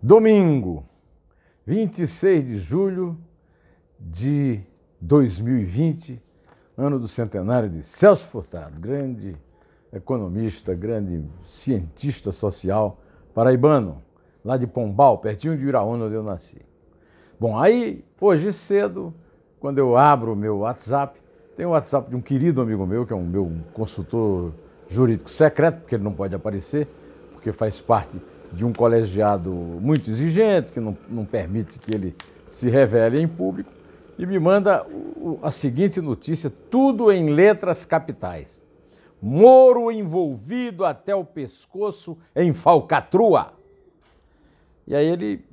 Domingo, 26 de julho de 2020, ano do centenário de Celso Furtado, grande economista, grande cientista social paraibano, lá de Pombal, pertinho de Iraúna, onde eu nasci. Bom, aí, hoje cedo, quando eu abro o meu WhatsApp, tem o um WhatsApp de um querido amigo meu, que é um meu consultor jurídico secreto, porque ele não pode aparecer, porque faz parte de um colegiado muito exigente, que não, não permite que ele se revele em público, e me manda a seguinte notícia, tudo em letras capitais. Moro envolvido até o pescoço em falcatrua. E aí ele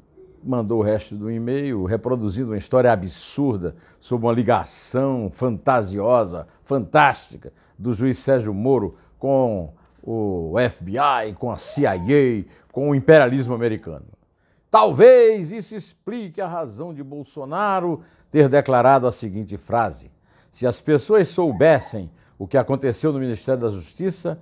mandou o resto do e-mail reproduzindo uma história absurda sobre uma ligação fantasiosa, fantástica, do juiz Sérgio Moro com o FBI, com a CIA, com o imperialismo americano. Talvez isso explique a razão de Bolsonaro ter declarado a seguinte frase: Se as pessoas soubessem o que aconteceu no Ministério da Justiça,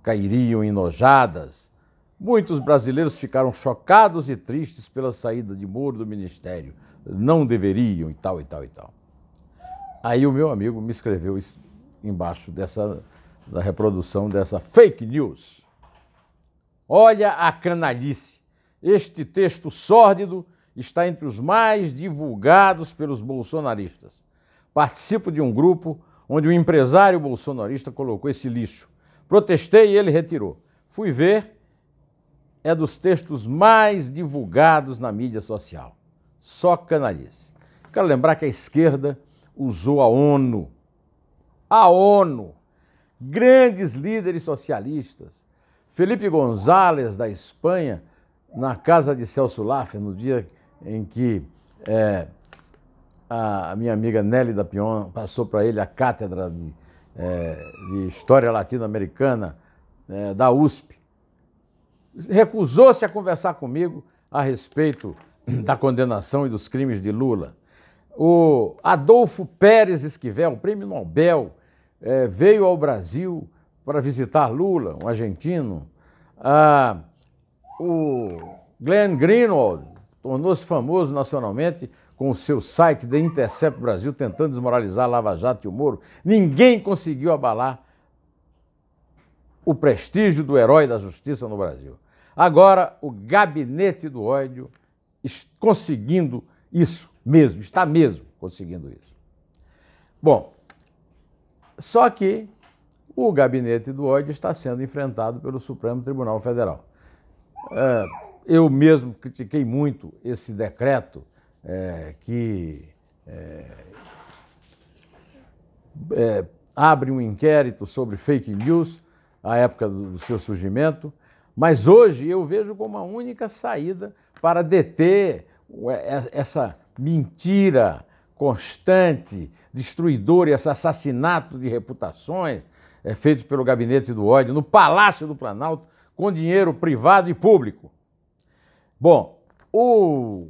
cairiam enojadas. Muitos brasileiros ficaram chocados e tristes pela saída de Moro do Ministério. Não deveriam e tal e tal e tal. Aí o meu amigo me escreveu embaixo dessa da reprodução dessa fake news. Olha a canalice! Este texto sórdido está entre os mais divulgados pelos bolsonaristas. Participo de um grupo onde um empresário bolsonarista colocou esse lixo. Protestei e ele retirou. Fui ver, é dos textos mais divulgados na mídia social. Só canalice. Quero lembrar que a esquerda usou a ONU. A ONU! Grandes líderes socialistas Felipe Gonzalez, da Espanha, na casa de Celso Laff, no dia em que é, a minha amiga Nelly da Pion passou para ele a cátedra de, é, de História Latino-Americana é, da USP. Recusou-se a conversar comigo a respeito da condenação e dos crimes de Lula. O Adolfo Pérez Esquivel, prêmio Nobel, é, veio ao Brasil para visitar Lula, um argentino. Ah, o Glenn Greenwald tornou-se famoso nacionalmente com o seu site The Intercept Brasil, tentando desmoralizar Lava Jato e o Moro. Ninguém conseguiu abalar o prestígio do herói da justiça no Brasil. Agora, o gabinete do ódio conseguindo isso mesmo, está mesmo conseguindo isso. Bom, só que o gabinete do ódio está sendo enfrentado pelo Supremo Tribunal Federal. É, eu mesmo critiquei muito esse decreto é, que é, abre um inquérito sobre fake news, à época do seu surgimento, mas hoje eu vejo como a única saída para deter essa mentira constante, destruidora, esse assassinato de reputações, é, feitos pelo gabinete do ódio no Palácio do Planalto com dinheiro privado e público. Bom, o,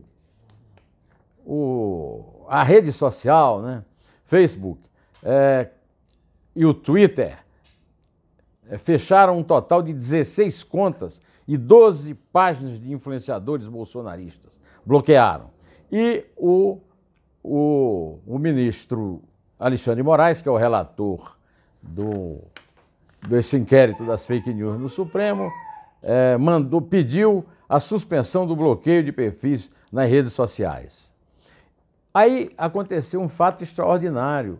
o, a rede social, né, Facebook é, e o Twitter é, fecharam um total de 16 contas e 12 páginas de influenciadores bolsonaristas. Bloquearam. E o, o, o ministro Alexandre Moraes, que é o relator do, desse inquérito das fake news no Supremo, é, mandou, pediu a suspensão do bloqueio de perfis nas redes sociais. Aí aconteceu um fato extraordinário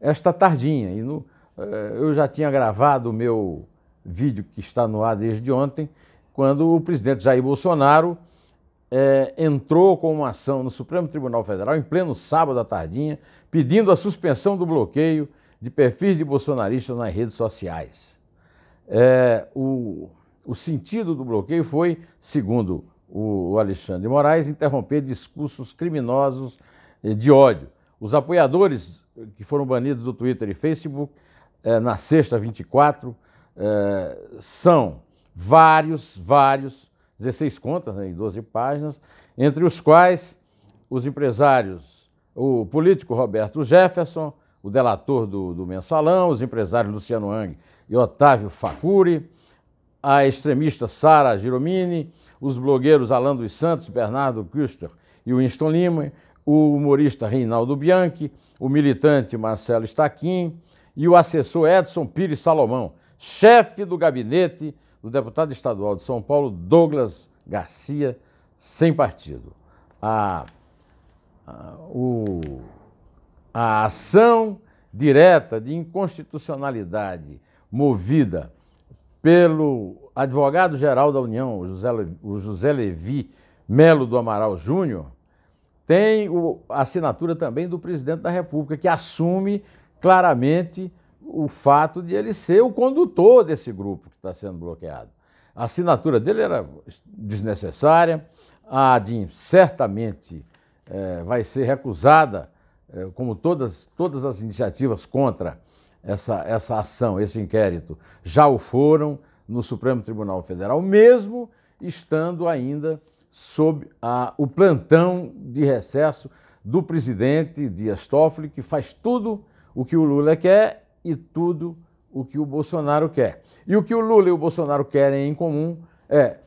esta tardinha. E no, é, eu já tinha gravado o meu vídeo que está no ar desde ontem, quando o presidente Jair Bolsonaro é, entrou com uma ação no Supremo Tribunal Federal, em pleno sábado à tardinha, pedindo a suspensão do bloqueio de perfis de bolsonaristas nas redes sociais. É, o, o, sentido do bloqueio foi, segundo o Alexandre de Moraes, interromper discursos criminosos de ódio. Os apoiadores que foram banidos do Twitter e Facebook é, na sexta 24 é, são vários, vários, 16 contas né, em 12 páginas, entre os quais os empresários, o político Roberto Jefferson, o delator do, do mensalão, os empresários Luciano Ang e Otávio Facuri, a extremista Sara Giromini, os blogueiros Alan dos Santos, Bernardo Küster e Winston Lima, o humorista Reinaldo Bianchi, o militante Marcelo Staquim e o assessor Edson Pires Salomão, chefe do gabinete do deputado estadual de São Paulo, Douglas Garcia, sem partido. A, ah, a ah, o a ação direta de inconstitucionalidade movida pelo advogado-geral da União, José, o José Levi Melo do Amaral Júnior, tem a assinatura também do presidente da República, que assume claramente o fato de ele ser o condutor desse grupo que está sendo bloqueado. A assinatura dele era desnecessária, a de certamente é, vai ser recusada é, como todas, todas as iniciativas contra essa, essa ação, esse inquérito, já o foram no Supremo Tribunal Federal, mesmo estando ainda sob a, o plantão de recesso do presidente Dias Toffoli, que faz tudo o que o Lula quer e tudo o que o Bolsonaro quer. E o que o Lula e o Bolsonaro querem em comum é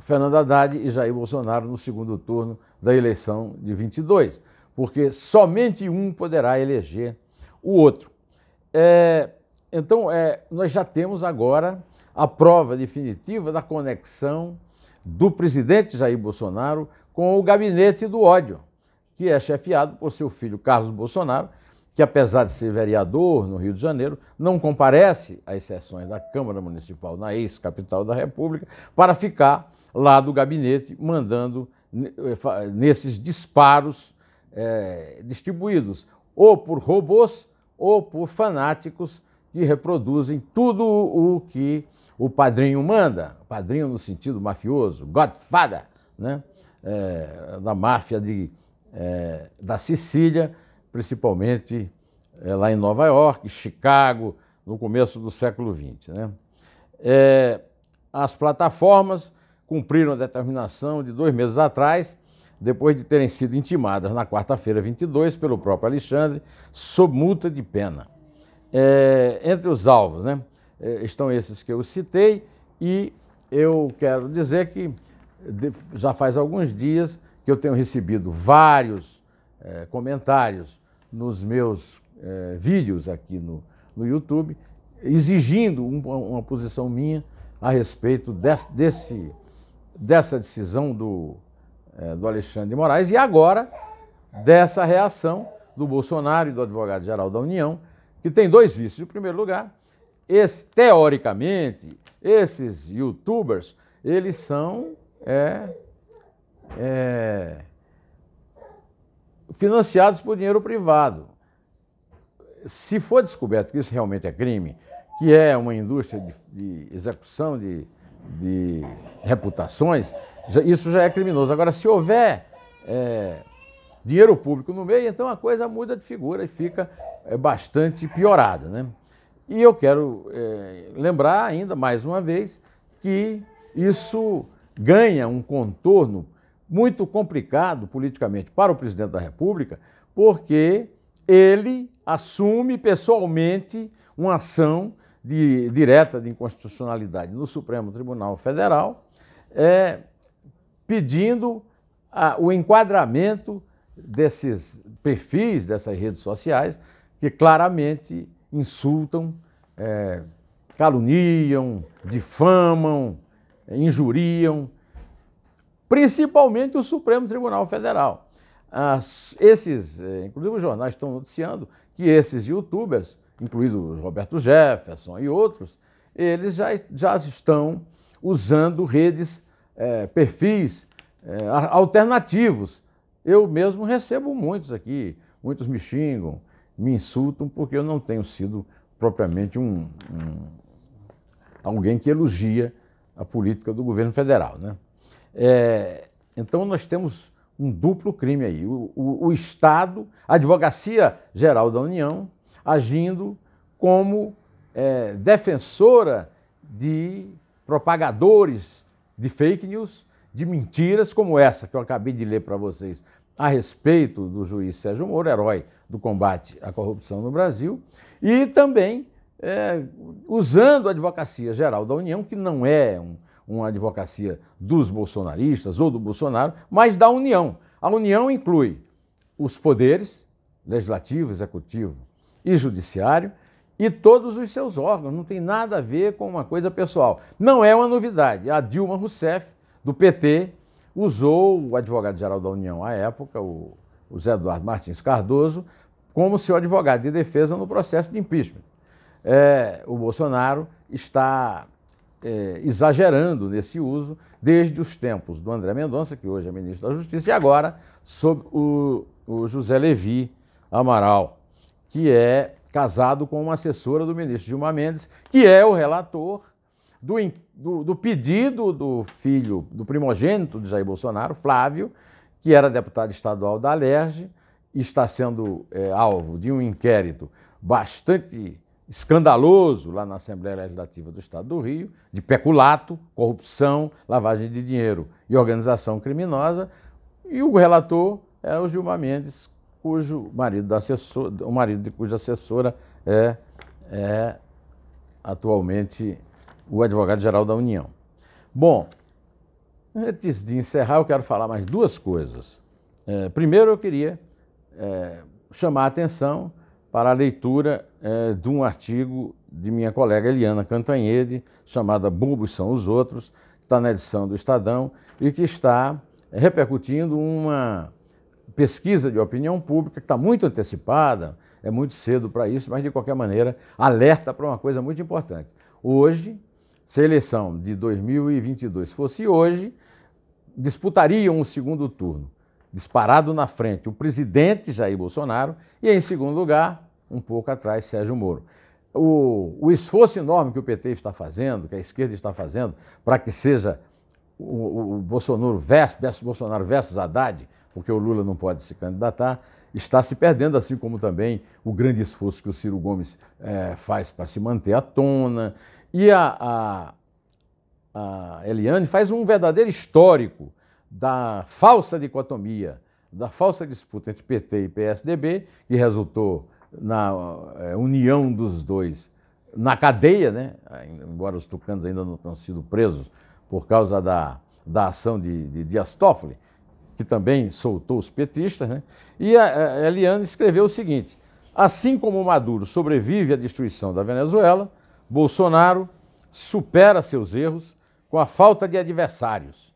Fernando Haddad e Jair Bolsonaro no segundo turno da eleição de 22 porque somente um poderá eleger o outro. É, então, é, nós já temos agora a prova definitiva da conexão do presidente Jair Bolsonaro com o gabinete do ódio, que é chefiado por seu filho Carlos Bolsonaro, que apesar de ser vereador no Rio de Janeiro, não comparece às sessões da Câmara Municipal na ex-capital da República para ficar lá do gabinete mandando eh, nesses disparos é, distribuídos ou por robôs ou por fanáticos que reproduzem tudo o que o padrinho manda, padrinho no sentido mafioso, godfather, né? É, da máfia de, é, da Sicília, principalmente é, lá em Nova York, Chicago, no começo do século XX. Né? É, as plataformas cumpriram a determinação de dois meses atrás depois de terem sido intimadas na quarta-feira 22 pelo próprio Alexandre, sob multa de pena. É, entre os alvos né, é, estão esses que eu citei, e eu quero dizer que já faz alguns dias que eu tenho recebido vários é, comentários nos meus é, vídeos aqui no, no YouTube, exigindo um, uma posição minha a respeito desse, desse dessa decisão do eh, do Alexandre de Moraes e agora dessa reação do Bolsonaro e do advogado-geral da União, que tem dois vícios. Em primeiro lugar, esse, teoricamente, esses youtubers, eles são é, é, financiados por dinheiro privado. Se for descoberto que isso realmente é crime, que é uma indústria de, de execução de de reputações, isso já é criminoso. Agora, se houver é, dinheiro público no meio, então a coisa muda de figura e fica é, bastante piorada. Né? E eu quero é, lembrar ainda, mais uma vez, que isso ganha um contorno muito complicado politicamente para o presidente da República, porque ele assume pessoalmente uma ação de, direta de inconstitucionalidade no Supremo Tribunal Federal, é, pedindo a, o enquadramento desses perfis, dessas redes sociais, que claramente insultam, é, caluniam, difamam, injuriam, principalmente o Supremo Tribunal Federal. As, esses, é, inclusive os jornais estão noticiando que esses youtubers incluído Roberto Jefferson e outros, eles já, já estão usando redes, é, perfis é, alternativos. Eu mesmo recebo muitos aqui, muitos me xingam, me insultam, porque eu não tenho sido propriamente um, um alguém que elogia a política do governo federal. Né? É, então nós temos um duplo crime aí. O, o, o Estado, a Advocacia Geral da União, agindo como é, defensora de propagadores de fake news, de mentiras como essa que eu acabei de ler para vocês a respeito do juiz Sérgio Moro, herói do combate à corrupção no Brasil, e também é, usando a Advocacia Geral da União, que não é um, uma advocacia dos bolsonaristas ou do Bolsonaro, mas da União. A União inclui os poderes, legislativo, executivo, e judiciário e todos os seus órgãos, não tem nada a ver com uma coisa pessoal. Não é uma novidade. A Dilma Rousseff, do PT, usou o advogado-geral da União à época, o, José Zé Eduardo Martins Cardoso, como seu advogado de defesa no processo de impeachment. É, o Bolsonaro está é, exagerando nesse uso desde os tempos do André Mendonça, que hoje é ministro da Justiça, e agora sob o, o José Levi Amaral que é casado com uma assessora do ministro Gilmar Mendes, que é o relator do, do, do pedido do filho, do primogênito de Jair Bolsonaro, Flávio, que era deputado estadual da Alerj, está sendo é, alvo de um inquérito bastante escandaloso lá na Assembleia Legislativa do Estado do Rio, de peculato, corrupção, lavagem de dinheiro e organização criminosa, e o relator é o Gilmar Mendes, cujo marido da assessor o marido de cuja assessora é, é atualmente o advogado-geral da União. Bom, antes de encerrar, eu quero falar mais duas coisas. É, primeiro, eu queria é, chamar a atenção para a leitura é, de um artigo de minha colega Eliana Cantanhede, chamada Bulbos são os outros, está na edição do Estadão e que está repercutindo uma pesquisa de opinião pública, que está muito antecipada, é muito cedo para isso, mas de qualquer maneira alerta para uma coisa muito importante. Hoje, se a eleição de 2022 fosse hoje, disputariam um segundo turno. Disparado na frente o presidente Jair Bolsonaro e, em segundo lugar, um pouco atrás, Sérgio Moro. O, o esforço enorme que o PT está fazendo, que a esquerda está fazendo, para que seja o, o, o Bolsonaro versus, versus Bolsonaro versus Haddad, porque o Lula não pode se candidatar, está se perdendo, assim como também o grande esforço que o Ciro Gomes é, faz para se manter à tona. E a, a, a Eliane faz um verdadeiro histórico da falsa dicotomia, da falsa disputa entre PT e PSDB, que resultou na é, união dos dois na cadeia, né? embora os tucanos ainda não tenham sido presos por causa da, da ação de, de Dias Toffoli, que também soltou os petistas, né? e a Eliane escreveu o seguinte: assim como Maduro sobrevive à destruição da Venezuela, Bolsonaro supera seus erros com a falta de adversários,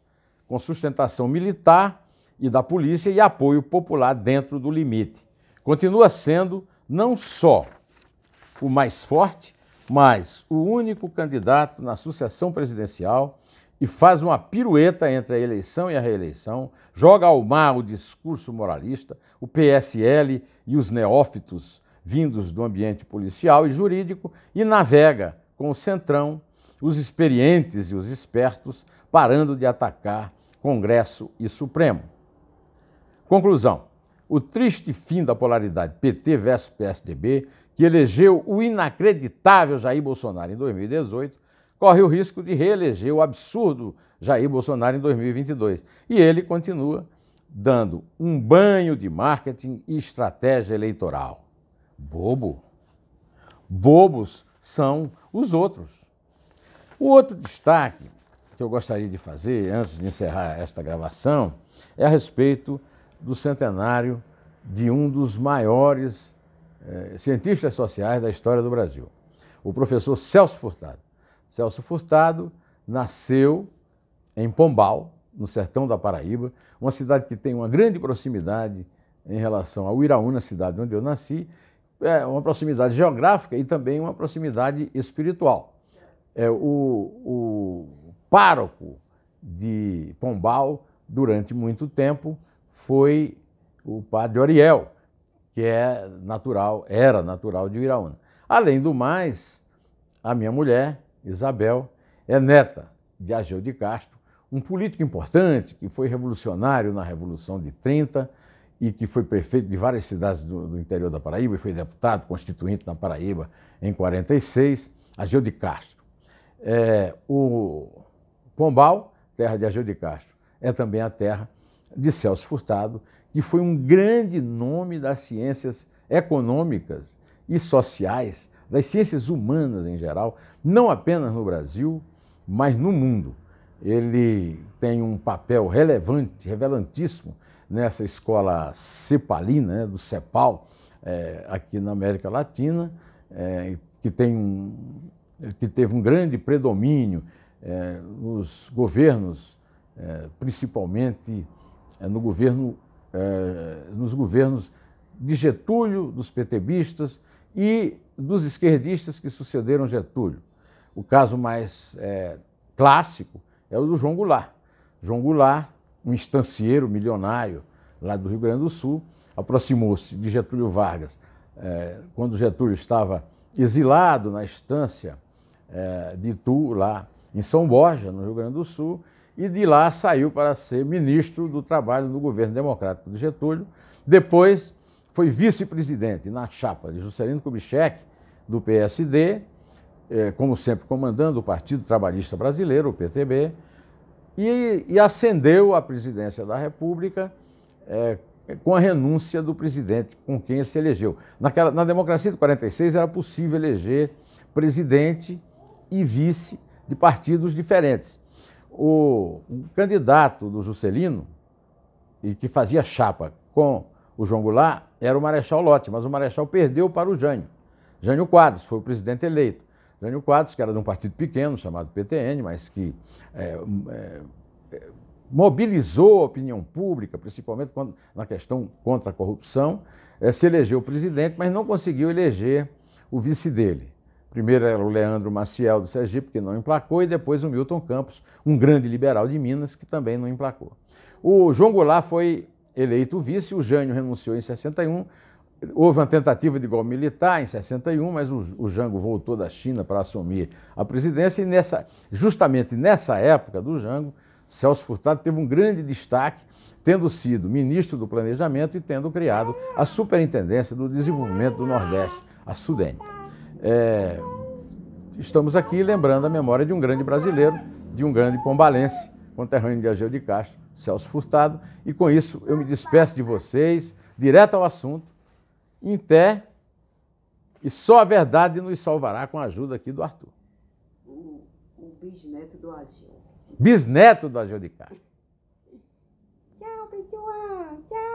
com sustentação militar e da polícia e apoio popular dentro do limite. Continua sendo não só o mais forte, mas o único candidato na sucessão presidencial e faz uma pirueta entre a eleição e a reeleição, joga ao mar o discurso moralista, o PSL e os neófitos vindos do ambiente policial e jurídico e navega com o centrão, os experientes e os espertos, parando de atacar Congresso e Supremo. Conclusão: o triste fim da polaridade PT versus PSDB, que elegeu o inacreditável Jair Bolsonaro em 2018, corre o risco de reeleger o absurdo Jair Bolsonaro em 2022. E ele continua dando um banho de marketing e estratégia eleitoral. Bobo. Bobos são os outros. O outro destaque que eu gostaria de fazer, antes de encerrar esta gravação, é a respeito do centenário de um dos maiores eh, cientistas sociais da história do Brasil, o professor Celso Furtado. Celso Furtado nasceu em Pombal, no sertão da Paraíba, uma cidade que tem uma grande proximidade em relação ao Iraúna, cidade onde eu nasci, é uma proximidade geográfica e também uma proximidade espiritual. É, o, o pároco de Pombal, durante muito tempo, foi o padre Oriel, que é natural, era natural de Iraúna. Além do mais, a minha mulher, Isabel é neta de Ageu de Castro, um político importante que foi revolucionário na Revolução de 30 e que foi prefeito de várias cidades do, do interior da Paraíba e foi deputado constituinte na Paraíba em 46, Ageu de Castro. É, o Pombal, terra de Ageu de Castro, é também a terra de Celso Furtado, que foi um grande nome das ciências econômicas e sociais das ciências humanas em geral, não apenas no Brasil, mas no mundo. Ele tem um papel relevante, revelantíssimo nessa escola cepalina, né, do CEPAL, é, aqui na América Latina, é, que, tem um, que teve um grande predomínio é, nos governos, é, principalmente é, no governo, é, nos governos de Getúlio, dos PTBistas, e dos esquerdistas que sucederam Getúlio. O caso mais é, clássico é o do João Goulart. João Goulart, um estancieiro milionário lá do Rio Grande do Sul, aproximou-se de Getúlio Vargas é, quando Getúlio estava exilado na estância é, de Itu, lá em São Borja, no Rio Grande do Sul, e de lá saiu para ser ministro do Trabalho no governo democrático de Getúlio. Depois foi vice-presidente na chapa de Juscelino Kubitschek, do PSD, eh, como sempre comandando o Partido Trabalhista Brasileiro, o PTB, e, e ascendeu à presidência da República eh, com a renúncia do presidente com quem ele se elegeu. Naquela, na democracia de 46 era possível eleger presidente e vice de partidos diferentes. O, o candidato do Juscelino, e que fazia chapa com o João Goulart, era o Marechal Lote, mas o Marechal perdeu para o Jânio. Jânio Quadros foi o presidente eleito. Jânio Quadros, que era de um partido pequeno chamado PTN, mas que é, é, é, mobilizou a opinião pública, principalmente quando, na questão contra a corrupção, é, se elegeu presidente, mas não conseguiu eleger o vice dele. Primeiro era o Leandro Maciel do Sergipe, que não emplacou, e depois o Milton Campos, um grande liberal de Minas, que também não emplacou. O João Goulart foi eleito vice, o Jânio renunciou em 61. Houve uma tentativa de golpe militar em 61, mas o, Jango voltou da China para assumir a presidência. E nessa, justamente nessa época do Jango, Celso Furtado teve um grande destaque, tendo sido ministro do Planejamento e tendo criado a Superintendência do Desenvolvimento do Nordeste, a SUDEN. É, estamos aqui lembrando a memória de um grande brasileiro, de um grande pombalense, conterrâneo de Ageu de Castro, Celso Furtado. E com isso eu me despeço de vocês, direto ao assunto, em pé, e só a verdade nos salvará com a ajuda aqui do Arthur. O, o bisneto do Ageu. Bisneto do Ageu de Castro. Tchau, pessoal. Tchau.